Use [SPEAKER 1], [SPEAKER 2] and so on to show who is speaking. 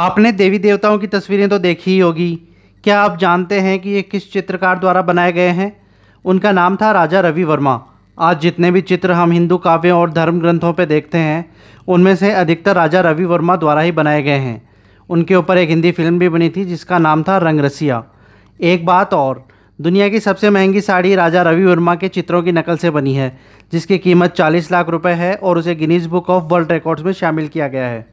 [SPEAKER 1] आपने देवी देवताओं की तस्वीरें तो देखी ही होगी क्या आप जानते हैं कि ये किस चित्रकार द्वारा बनाए गए हैं उनका नाम था राजा रवि वर्मा आज जितने भी चित्र हम हिंदू काव्यों और धर्म ग्रंथों पर देखते हैं उनमें से अधिकतर राजा रवि वर्मा द्वारा ही बनाए गए हैं उनके ऊपर एक हिंदी फिल्म भी बनी थी जिसका नाम था रंग एक बात और दुनिया की सबसे महंगी साड़ी राजा रवि वर्मा के चित्रों की नकल से बनी है जिसकी कीमत 40 लाख रुपए है और उसे Guinness Book of World Records में शामिल किया गया है